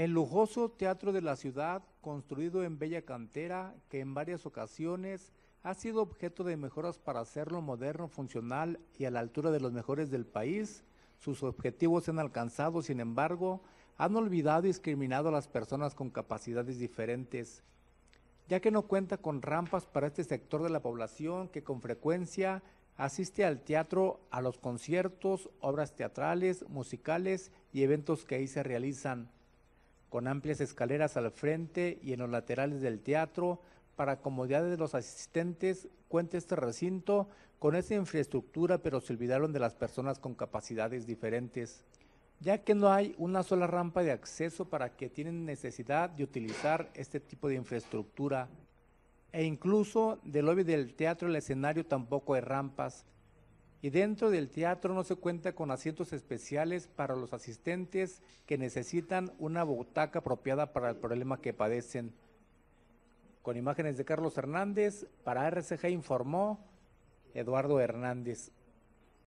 El lujoso teatro de la ciudad, construido en bella cantera, que en varias ocasiones ha sido objeto de mejoras para hacerlo moderno, funcional y a la altura de los mejores del país, sus objetivos se han alcanzado, sin embargo, han olvidado y discriminado a las personas con capacidades diferentes, ya que no cuenta con rampas para este sector de la población que con frecuencia asiste al teatro, a los conciertos, obras teatrales, musicales y eventos que ahí se realizan con amplias escaleras al frente y en los laterales del teatro para comodidad de los asistentes, cuenta este recinto con esa infraestructura, pero se olvidaron de las personas con capacidades diferentes, ya que no hay una sola rampa de acceso para que tienen necesidad de utilizar este tipo de infraestructura. E incluso del lobby del teatro el escenario tampoco hay rampas y dentro del teatro no se cuenta con asientos especiales para los asistentes que necesitan una butaca apropiada para el problema que padecen. Con imágenes de Carlos Hernández, para RCG informó Eduardo Hernández.